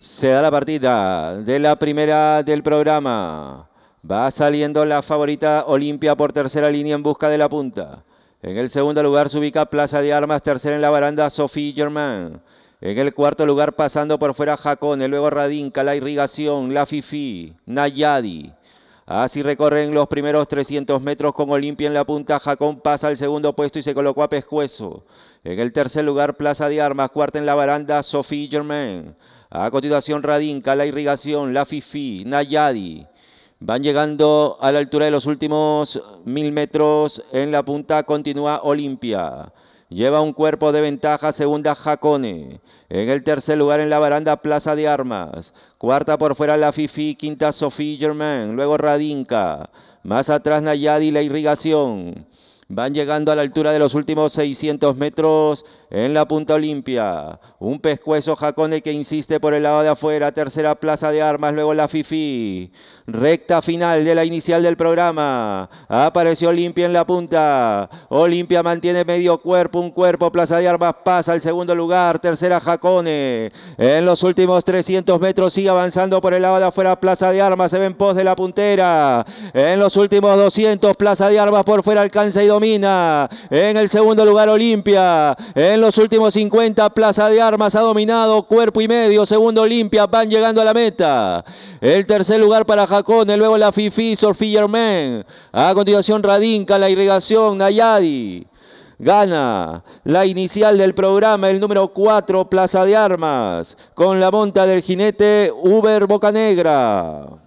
Se da la partida de la primera del programa. Va saliendo la favorita Olimpia por tercera línea en busca de la punta. En el segundo lugar se ubica Plaza de Armas, tercera en la baranda Sophie Germain. En el cuarto lugar pasando por fuera Jacone, luego Radinka, La Irrigación, La Fifi, Nayadi. Así recorren los primeros 300 metros con Olimpia en la punta. Jacón pasa al segundo puesto y se colocó a pescuezo. En el tercer lugar, Plaza de Armas. Cuarta en la baranda, Sophie Germain. A continuación Radinka, La Irrigación, La Fifi, Nayadi. Van llegando a la altura de los últimos mil metros. En la punta continúa Olimpia. Lleva un cuerpo de ventaja, segunda Jacone. En el tercer lugar en la baranda Plaza de Armas. Cuarta por fuera La Fifi, quinta Sophie Germain, luego Radinka. Más atrás Nayadi, La Irrigación. Van llegando a la altura de los últimos 600 metros en la punta Olimpia. Un pescuezo Jacone que insiste por el lado de afuera. Tercera plaza de armas, luego la Fifi. Recta final de la inicial del programa. Apareció Olimpia en la punta. Olimpia mantiene medio cuerpo, un cuerpo. Plaza de armas pasa al segundo lugar. Tercera Jacone. En los últimos 300 metros sigue avanzando por el lado de afuera. Plaza de armas se ven pos de la puntera. En los últimos 200, Plaza de armas por fuera alcanza y domina domina. En el segundo lugar Olimpia. En los últimos 50 Plaza de Armas ha dominado cuerpo y medio. Segundo Olimpia van llegando a la meta. El tercer lugar para Jacone. Luego la Fifi Sorfi A continuación Radinka, la irrigación Nayadi gana la inicial del programa, el número 4, Plaza de Armas, con la monta del jinete Uber Bocanegra.